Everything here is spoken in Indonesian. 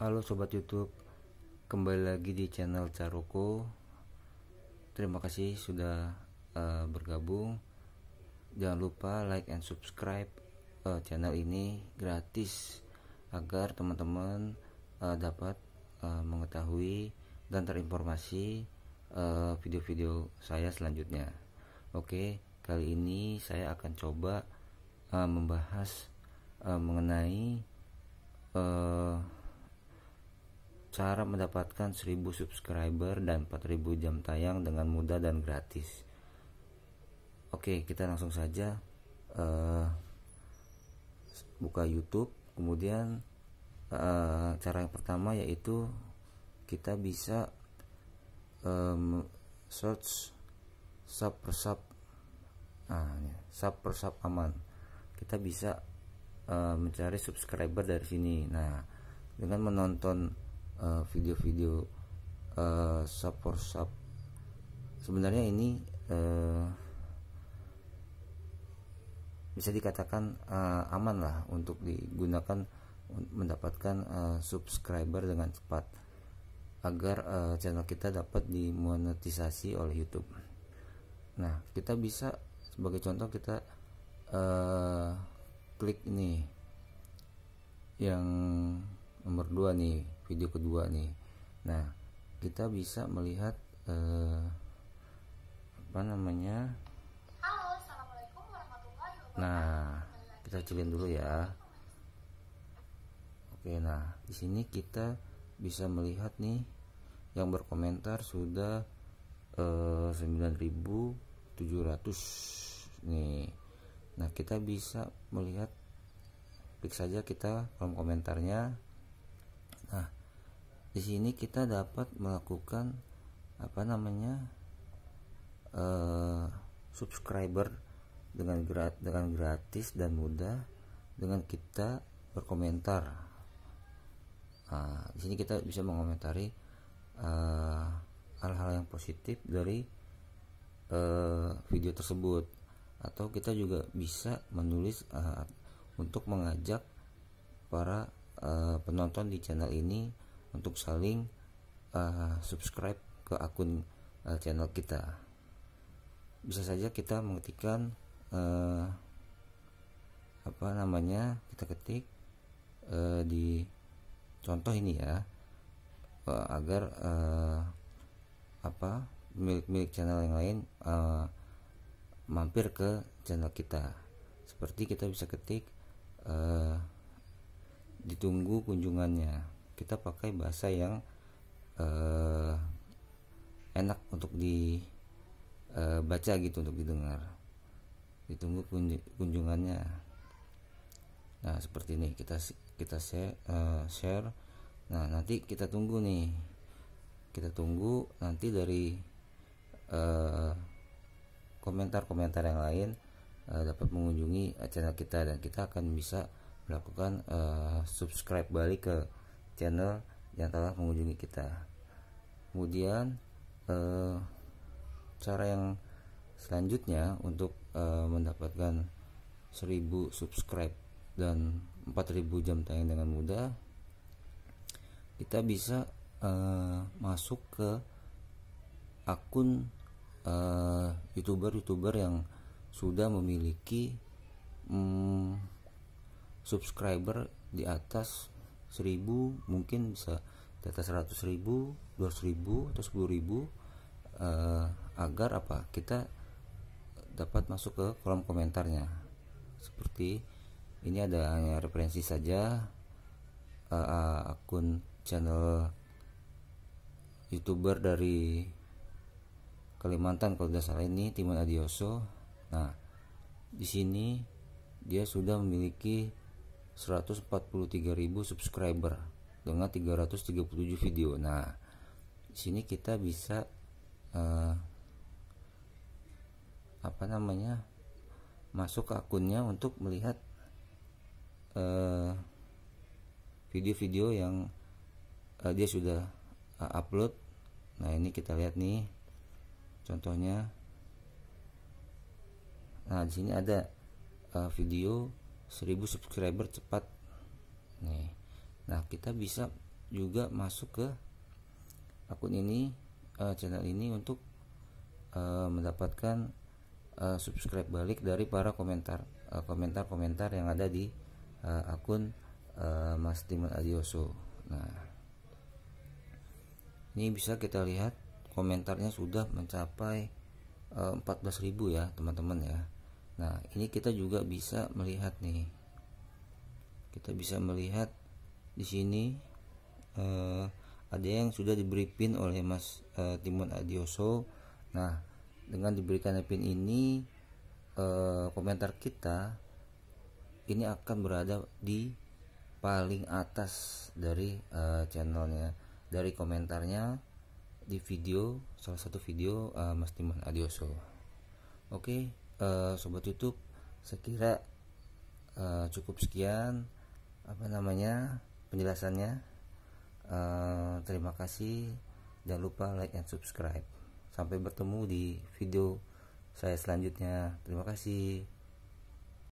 Halo sobat YouTube, kembali lagi di channel Caroko. Terima kasih sudah uh, bergabung. Jangan lupa like and subscribe uh, channel ini gratis agar teman-teman uh, dapat uh, mengetahui dan terinformasi video-video uh, saya selanjutnya. Oke, kali ini saya akan coba uh, membahas uh, mengenai uh, cara mendapatkan 1000 subscriber dan 4000 jam tayang dengan mudah dan gratis. Oke, kita langsung saja uh, buka YouTube. Kemudian uh, cara yang pertama yaitu kita bisa um, search sub per sub nah, sub per sub aman. Kita bisa uh, mencari subscriber dari sini. Nah, dengan menonton Eh, video-video uh, eh, sub for sub sebenarnya ini uh, bisa dikatakan uh, aman lah untuk digunakan mendapatkan uh, subscriber dengan cepat agar uh, channel kita dapat dimonetisasi oleh YouTube. Nah, kita bisa sebagai contoh kita uh, klik ini yang nomor dua nih video kedua nih nah kita bisa melihat eh, apa namanya Halo, Assalamualaikum warahmatullahi wabarakatuh. nah kita kecilin dulu ya oke nah di sini kita bisa melihat nih yang berkomentar sudah eh, 9700 nih nah kita bisa melihat klik saja kita kolom komentarnya di sini kita dapat melakukan apa namanya uh, subscriber dengan gratis dengan gratis dan mudah dengan kita berkomentar nah, di sini kita bisa mengomentari hal eh, hal-hal yang positif dari uh, video tersebut atau kita juga bisa menulis uh, untuk mengajak para uh, penonton di channel ini untuk saling uh, subscribe ke akun uh, channel kita. Bisa saja kita mengetikkan uh, apa namanya kita ketik uh, di contoh ini ya uh, agar uh, apa milik-milik channel yang lain uh, mampir ke channel kita seperti kita bisa ketik uh, ditunggu kunjungannya kita pakai bahasa yang uh, enak untuk dibaca eh, uh, gitu untuk didengar ditunggu kunjungannya nah seperti ini kita kita share, uh, eh, share nah nanti kita tunggu nih kita tunggu nanti dari komentar-komentar yang lain dapat mengunjungi channel kita dan kita akan bisa melakukan subscribe balik ke channel yang telah mengunjungi kita kemudian eh, cara yang selanjutnya untuk eh, mendapatkan 1000 subscribe dan 4000 jam tayang dengan mudah kita bisa eh, masuk ke akun eh, youtuber-youtuber yang sudah memiliki mm, subscriber di atas seribu mungkin bisa di atas seratus ribu dua ribu atau sepuluh ribu uh, agar apa kita dapat masuk ke kolom komentarnya seperti ini ada hanya referensi saja uh, akun channel youtuber dari Kalimantan kalau tidak salah ini Timon Adioso nah di sini dia sudah memiliki 143.000 subscriber dengan 337 video. Nah, di sini kita bisa uh, apa namanya? masuk ke akunnya untuk melihat eh, video-video uh, yang uh, dia sudah uh, upload. Nah, ini kita lihat nih contohnya. Nah, di sini ada uh, video 1000 subscriber cepat nih nah kita bisa juga masuk ke akun ini uh, channel ini untuk uh, mendapatkan uh, subscribe balik dari para komentar uh, komentar komentar yang ada di uh, akun uh, Mas Timur Adioso nah ini bisa kita lihat komentarnya sudah mencapai uh, 14.000 ya teman-teman ya Nah, ini kita juga bisa melihat nih. Kita bisa melihat di sini eh, ada yang sudah diberi pin oleh Mas eh, Timun Adioso. Nah, dengan diberikan pin ini eh, komentar kita ini akan berada di paling atas dari eh, channelnya, dari komentarnya di video salah satu video uh, Mas Timun Adioso. Oke. Okay Eh, sobat YouTube sekira uh, cukup sekian apa namanya penjelasannya uh, terima kasih jangan lupa like and subscribe sampai bertemu di video saya selanjutnya terima kasih